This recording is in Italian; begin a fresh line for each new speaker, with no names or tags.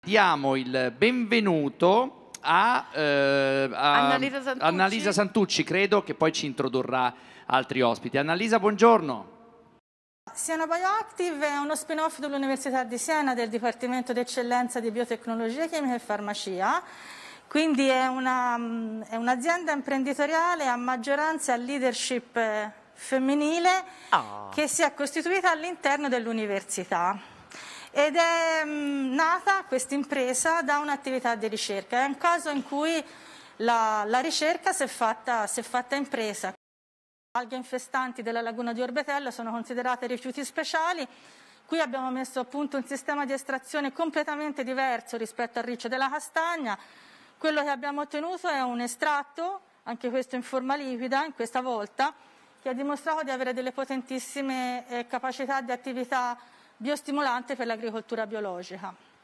Diamo il benvenuto a, eh, a Annalisa, Santucci. Annalisa Santucci, credo che poi ci introdurrà altri ospiti. Annalisa, buongiorno.
Siena Bioactive è uno spin-off dell'Università di Siena del Dipartimento d'Eccellenza di Biotecnologie Chimiche e Farmacia. Quindi mm, è, un'azienda imprenditoriale a maggioranza e leadership eh, femminile oh. che si è costituita all'interno dell'università. Ed è mh, mm, nata questa impresa da un'attività di ricerca. È un caso in cui la, la ricerca si è fatta, si è fatta impresa. Le alghe infestanti della laguna di Orbetello sono considerate rifiuti speciali. Qui abbiamo messo a punto un sistema di estrazione completamente diverso rispetto al riccio della castagna. Quello che abbiamo ottenuto è un estratto, anche questo in forma liquida, in questa volta, che ha dimostrato di avere delle potentissime eh, capacità di attività biostimolante per l'agricoltura biologica.